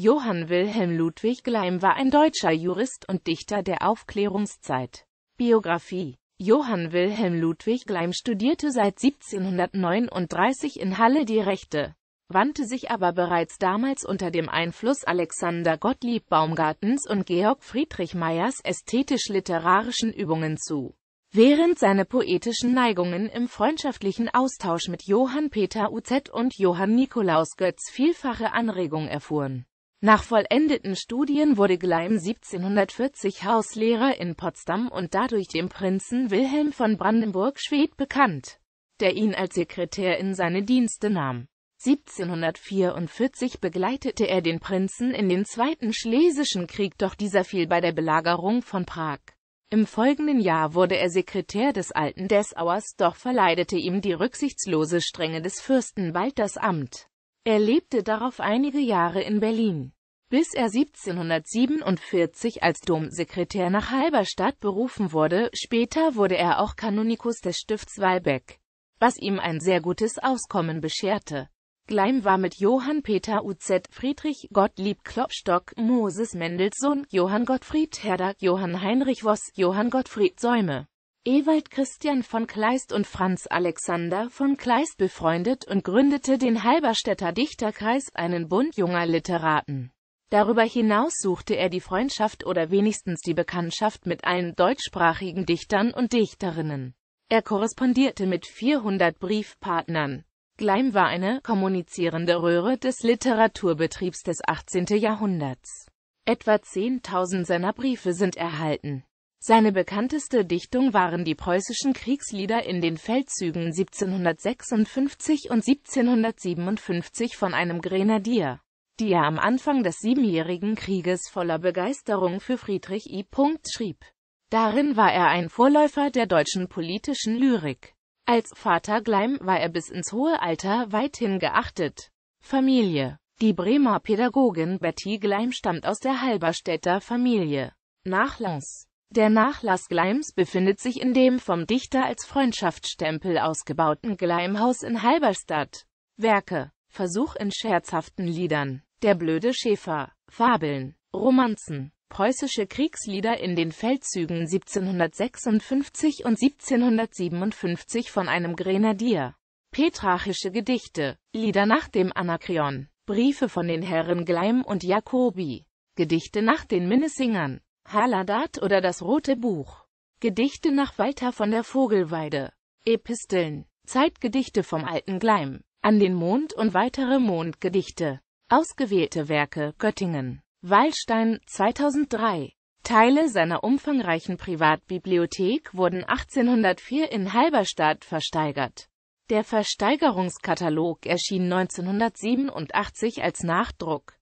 Johann Wilhelm Ludwig Gleim war ein deutscher Jurist und Dichter der Aufklärungszeit. Biografie Johann Wilhelm Ludwig Gleim studierte seit 1739 in Halle die Rechte, wandte sich aber bereits damals unter dem Einfluss Alexander Gottlieb Baumgartens und Georg Friedrich Meyers ästhetisch-literarischen Übungen zu, während seine poetischen Neigungen im freundschaftlichen Austausch mit Johann Peter Uz und Johann Nikolaus Götz vielfache Anregung erfuhren nach vollendeten Studien wurde Gleim 1740 Hauslehrer in Potsdam und dadurch dem Prinzen Wilhelm von brandenburg schwed bekannt, der ihn als Sekretär in seine Dienste nahm. 1744 begleitete er den Prinzen in den Zweiten Schlesischen Krieg, doch dieser fiel bei der Belagerung von Prag. Im folgenden Jahr wurde er Sekretär des alten Dessauers, doch verleidete ihm die rücksichtslose Strenge des Fürsten bald das Amt. Er lebte darauf einige Jahre in Berlin, bis er 1747 als Domsekretär nach Halberstadt berufen wurde, später wurde er auch Kanonikus des Stifts Walbeck, was ihm ein sehr gutes Auskommen bescherte. Gleim war mit Johann Peter UZ, Friedrich Gottlieb Klopstock, Moses Mendelssohn, Johann Gottfried Herder, Johann Heinrich Voss, Johann Gottfried Säume Ewald Christian von Kleist und Franz Alexander von Kleist befreundet und gründete den Halberstädter Dichterkreis, einen Bund junger Literaten. Darüber hinaus suchte er die Freundschaft oder wenigstens die Bekanntschaft mit allen deutschsprachigen Dichtern und Dichterinnen. Er korrespondierte mit 400 Briefpartnern. Gleim war eine kommunizierende Röhre des Literaturbetriebs des 18. Jahrhunderts. Etwa 10.000 seiner Briefe sind erhalten. Seine bekannteste Dichtung waren die preußischen Kriegslieder in den Feldzügen 1756 und 1757 von einem Grenadier, die er am Anfang des Siebenjährigen Krieges voller Begeisterung für Friedrich I. schrieb. Darin war er ein Vorläufer der deutschen politischen Lyrik. Als Vater Gleim war er bis ins hohe Alter weithin geachtet. Familie Die Bremer Pädagogin Betty Gleim stammt aus der Halberstädter Familie. Nachlass der Nachlass Gleims befindet sich in dem vom Dichter als Freundschaftsstempel ausgebauten Gleimhaus in Halberstadt. Werke Versuch in scherzhaften Liedern Der blöde Schäfer Fabeln Romanzen Preußische Kriegslieder in den Feldzügen 1756 und 1757 von einem Grenadier Petrachische Gedichte Lieder nach dem Anakreon Briefe von den Herren Gleim und Jacobi Gedichte nach den Minnesingern Haladat oder das Rote Buch. Gedichte nach Walter von der Vogelweide. Episteln. Zeitgedichte vom alten Gleim. An den Mond und weitere Mondgedichte. Ausgewählte Werke Göttingen. Wallstein 2003. Teile seiner umfangreichen Privatbibliothek wurden 1804 in Halberstadt versteigert. Der Versteigerungskatalog erschien 1987 als Nachdruck.